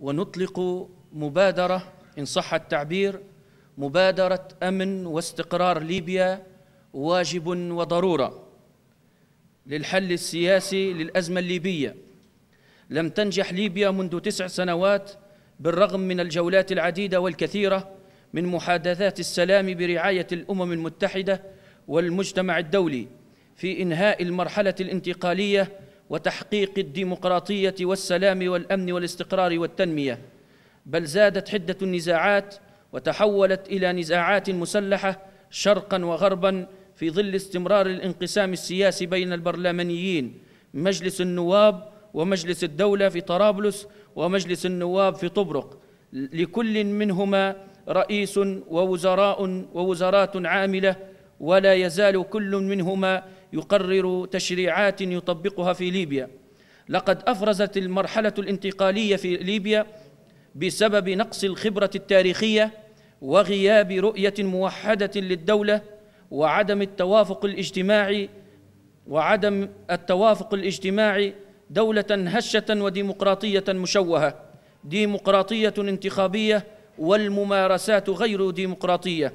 ونطلق مبادرة إن صح التعبير مبادرة أمن واستقرار ليبيا واجب وضرورة للحل السياسي للأزمة الليبية لم تنجح ليبيا منذ تسع سنوات بالرغم من الجولات العديدة والكثيرة من محادثات السلام برعاية الأمم المتحدة والمجتمع الدولي في إنهاء المرحلة الانتقالية وتحقيق الديمقراطيه والسلام والامن والاستقرار والتنميه بل زادت حده النزاعات وتحولت الى نزاعات مسلحه شرقا وغربا في ظل استمرار الانقسام السياسي بين البرلمانيين مجلس النواب ومجلس الدوله في طرابلس ومجلس النواب في طبرق لكل منهما رئيس ووزراء ووزارات عامله ولا يزال كل منهما يقرر تشريعات يطبقها في ليبيا لقد افرزت المرحله الانتقاليه في ليبيا بسبب نقص الخبره التاريخيه وغياب رؤيه موحده للدوله وعدم التوافق الاجتماعي وعدم التوافق الاجتماعي دوله هشه وديمقراطيه مشوهه ديمقراطيه انتخابيه والممارسات غير ديمقراطيه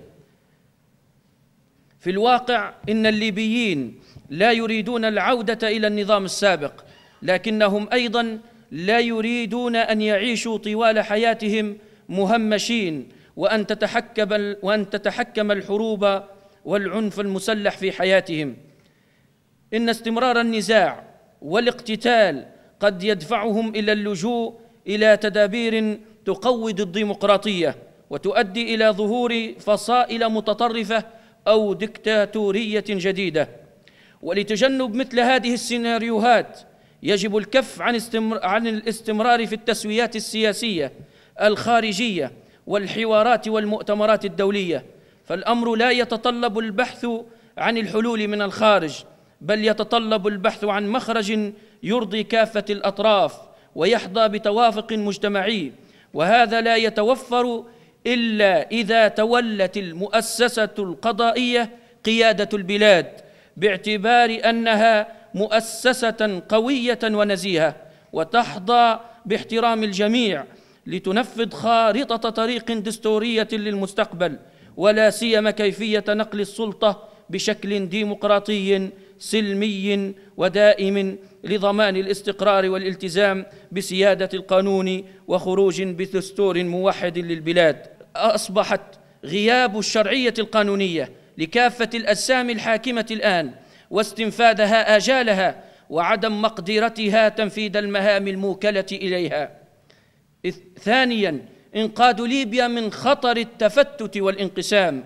في الواقع إن الليبيين لا يريدون العودة إلى النظام السابق لكنهم أيضا لا يريدون أن يعيشوا طوال حياتهم مهمشين وأن تتحكم, وأن تتحكم الحروب والعنف المسلح في حياتهم إن استمرار النزاع والاقتتال قد يدفعهم إلى اللجوء إلى تدابير تقوض الديمقراطية وتؤدي إلى ظهور فصائل متطرفة او دكتاتوريه جديده ولتجنب مثل هذه السيناريوهات يجب الكف عن عن الاستمرار في التسويات السياسيه الخارجيه والحوارات والمؤتمرات الدوليه فالامر لا يتطلب البحث عن الحلول من الخارج بل يتطلب البحث عن مخرج يرضي كافه الاطراف ويحظى بتوافق مجتمعي وهذا لا يتوفر الا اذا تولت المؤسسه القضائيه قياده البلاد باعتبار انها مؤسسه قويه ونزيهه وتحظى باحترام الجميع لتنفذ خارطه طريق دستوريه للمستقبل ولا سيما كيفيه نقل السلطه بشكل ديمقراطي سلمي ودائم لضمان الاستقرار والالتزام بسياده القانون وخروج بدستور موحد للبلاد أصبحت غياب الشرعية القانونية لكافة الأجسام الحاكمة الآن واستنفاذها آجالها وعدم مقدرتها تنفيذ المهام الموكلة إليها ثانياً إنقاذ ليبيا من خطر التفتت والانقسام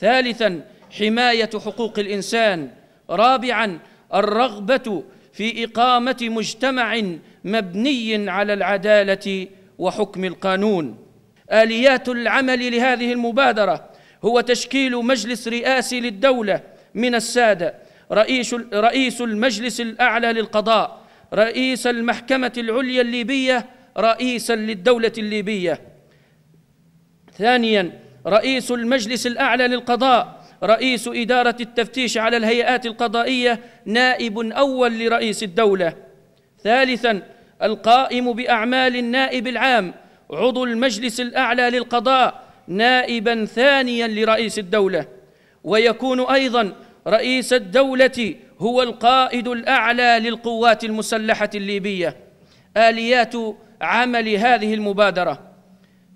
ثالثاً حماية حقوق الإنسان رابعاً الرغبة في إقامة مجتمع مبني على العدالة وحكم القانون آليات العمل لهذه المبادرة هو تشكيل مجلس رئاسي للدولة من السادة رئيس رئيس المجلس الأعلى للقضاء رئيس المحكمة العليا الليبية رئيسا للدولة الليبية ثانيا رئيس المجلس الأعلى للقضاء رئيس إدارة التفتيش على الهيئات القضائية نائب أول لرئيس الدولة ثالثا القائم بأعمال النائب العام عضو المجلس الأعلى للقضاء نائبا ثانيا لرئيس الدولة ويكون أيضا رئيس الدولة هو القائد الأعلى للقوات المسلحة الليبية آليات عمل هذه المبادرة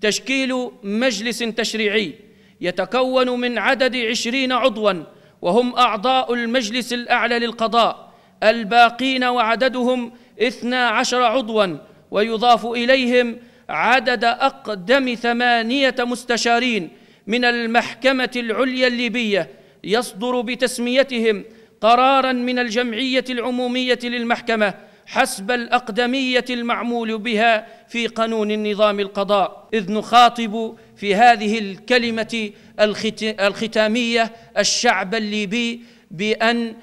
تشكيل مجلس تشريعي يتكون من عدد عشرين عضواً وهم أعضاء المجلس الأعلى للقضاء الباقين وعددهم اثنى عشر عضوا ويضاف إليهم عدد أقدم ثمانية مستشارين من المحكمة العليا الليبية يصدر بتسميتهم قرارا من الجمعية العمومية للمحكمة حسب الأقدمية المعمول بها في قانون النظام القضاء إذ نخاطب في هذه الكلمة الختامية الشعب الليبي بأن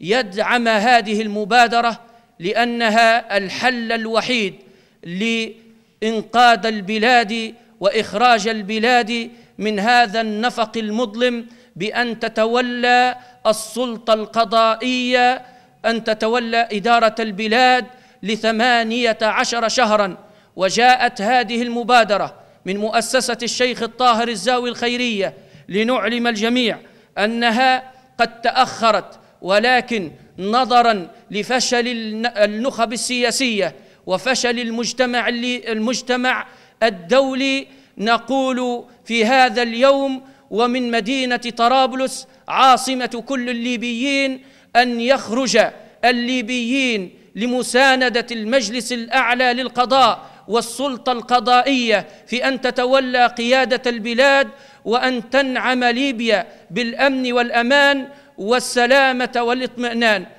يدعم هذه المبادرة لأنها الحل الوحيد ل انقاذ البلاد واخراج البلاد من هذا النفق المظلم بان تتولى السلطه القضائيه ان تتولى اداره البلاد لثمانيه عشر شهرا وجاءت هذه المبادره من مؤسسه الشيخ الطاهر الزاوي الخيريه لنعلم الجميع انها قد تاخرت ولكن نظرا لفشل النخب السياسيه وفشل المجتمع المجتمع الدولي نقول في هذا اليوم ومن مدينة طرابلس عاصمة كل الليبيين أن يخرج الليبيين لمساندة المجلس الأعلى للقضاء والسلطة القضائية في أن تتولى قيادة البلاد وأن تنعم ليبيا بالأمن والأمان والسلامة والاطمئنان